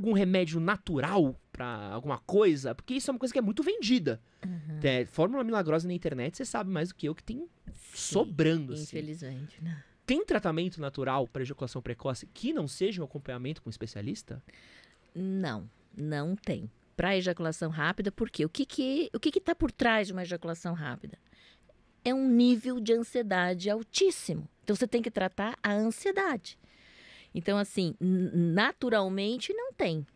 algum remédio natural para alguma coisa? Porque isso é uma coisa que é muito vendida. Uhum. É, fórmula milagrosa na internet, você sabe mais do que eu que tem Sim, sobrando. Assim. Infelizmente, assim. né? Tem tratamento natural para ejaculação precoce que não seja um acompanhamento com um especialista? Não, não tem. Para ejaculação rápida, por quê? O que que o que está por trás de uma ejaculação rápida? É um nível de ansiedade altíssimo. Então você tem que tratar a ansiedade. Então, assim, naturalmente não tem.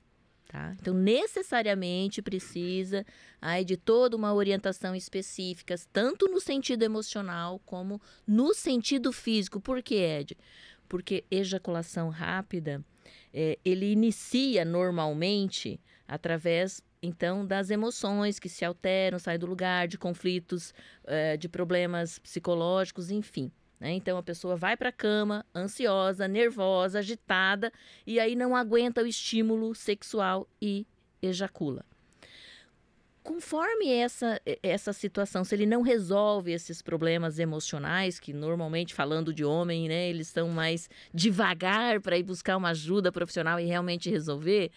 Tá? Então, necessariamente precisa aí, de toda uma orientação específica, tanto no sentido emocional como no sentido físico. Por que, Ed? Porque ejaculação rápida, é, ele inicia normalmente através então das emoções que se alteram, saem do lugar, de conflitos, é, de problemas psicológicos, enfim. Né? Então a pessoa vai para a cama ansiosa, nervosa, agitada e aí não aguenta o estímulo sexual e ejacula. Conforme essa, essa situação, se ele não resolve esses problemas emocionais, que normalmente, falando de homem, né, eles estão mais devagar para ir buscar uma ajuda profissional e realmente resolver,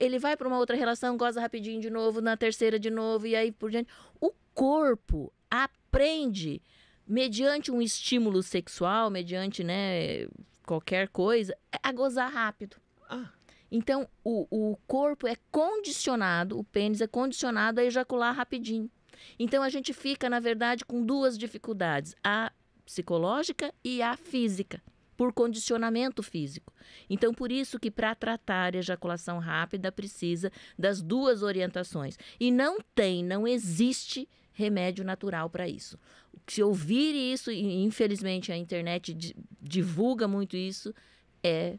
ele vai para uma outra relação, goza rapidinho de novo, na terceira de novo e aí por diante. O corpo aprende mediante um estímulo sexual, mediante né, qualquer coisa, é a gozar rápido. Ah. Então, o, o corpo é condicionado, o pênis é condicionado a ejacular rapidinho. Então, a gente fica, na verdade, com duas dificuldades: a psicológica e a física por condicionamento físico. Então, por isso que para tratar ejaculação rápida precisa das duas orientações. E não tem, não existe remédio natural para isso. Se ouvir isso, e infelizmente a internet divulga muito isso, é,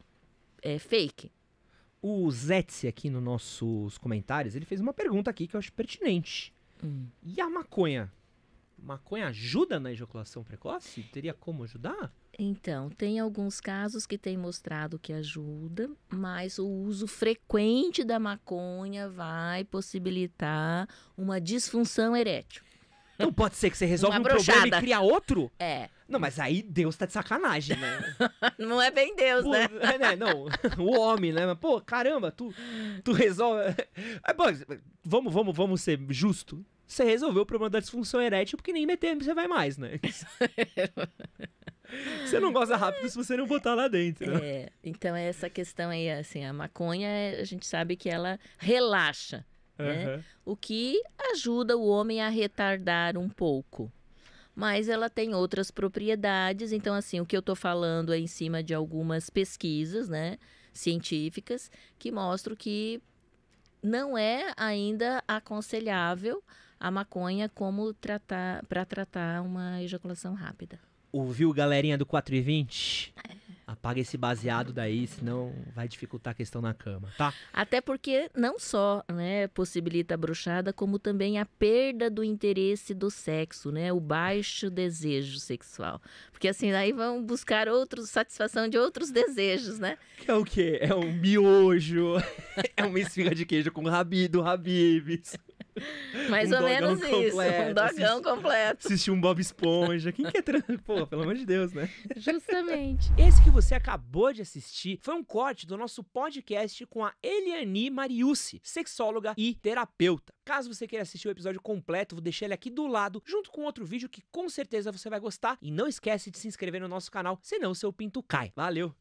é fake. O Zetsi aqui nos nossos comentários, ele fez uma pergunta aqui que eu acho pertinente. Hum. E a maconha? Maconha ajuda na ejaculação precoce? Teria como ajudar? Então, tem alguns casos que têm mostrado que ajuda, mas o uso frequente da maconha vai possibilitar uma disfunção erétil. Então pode ser que você resolva um problema e cria outro? É. Não, mas aí Deus tá de sacanagem, né? não é bem Deus, né? É, né? Não, o homem, né? Mas, pô, caramba, tu, tu resolve. É, bom, vamos, vamos, vamos ser justo. Você resolveu o problema da disfunção erétil porque nem meter você vai mais, né? você não goza rápido se você não botar lá dentro. Né? É, então é essa questão aí, assim, a maconha, a gente sabe que ela relaxa. Né? O que ajuda o homem a retardar um pouco. Mas ela tem outras propriedades, então, assim, o que eu estou falando é em cima de algumas pesquisas né, científicas que mostram que não é ainda aconselhável a maconha como tratar para tratar uma ejaculação rápida. Ouviu, galerinha do 4 e 20? apaga esse baseado daí, senão vai dificultar a questão na cama, tá? Até porque não só, né, possibilita a bruxada, como também a perda do interesse do sexo, né, o baixo desejo sexual. Porque assim, aí vão buscar outros satisfação de outros desejos, né? Que é o quê? É um miojo, é uma esfirra de queijo com rabi do Mais um ou menos completo, isso. Um dogão completo. Assistir um Bob Esponja. Quem quer trans... Pô, pelo amor de Deus, né? Justamente. Esse que você acabou de assistir foi um corte do nosso podcast com a Eliane Mariucci, sexóloga e terapeuta. Caso você queira assistir o episódio completo, vou deixar ele aqui do lado, junto com outro vídeo que com certeza você vai gostar. E não esquece de se inscrever no nosso canal, senão seu pinto cai. Valeu!